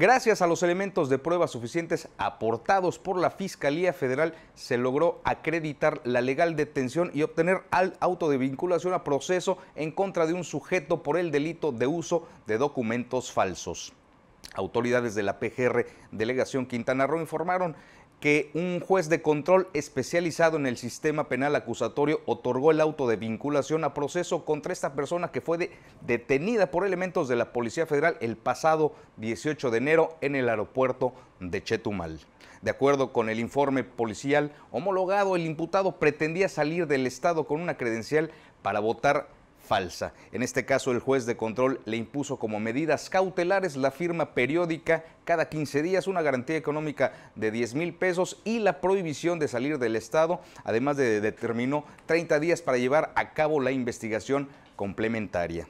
Gracias a los elementos de prueba suficientes aportados por la Fiscalía Federal, se logró acreditar la legal detención y obtener al auto de vinculación a proceso en contra de un sujeto por el delito de uso de documentos falsos. Autoridades de la PGR Delegación Quintana Roo informaron que un juez de control especializado en el sistema penal acusatorio otorgó el auto de vinculación a proceso contra esta persona que fue detenida por elementos de la Policía Federal el pasado 18 de enero en el aeropuerto de Chetumal. De acuerdo con el informe policial homologado, el imputado pretendía salir del Estado con una credencial para votar en este caso, el juez de control le impuso como medidas cautelares la firma periódica cada 15 días, una garantía económica de 10 mil pesos y la prohibición de salir del Estado, además de determinó 30 días para llevar a cabo la investigación complementaria.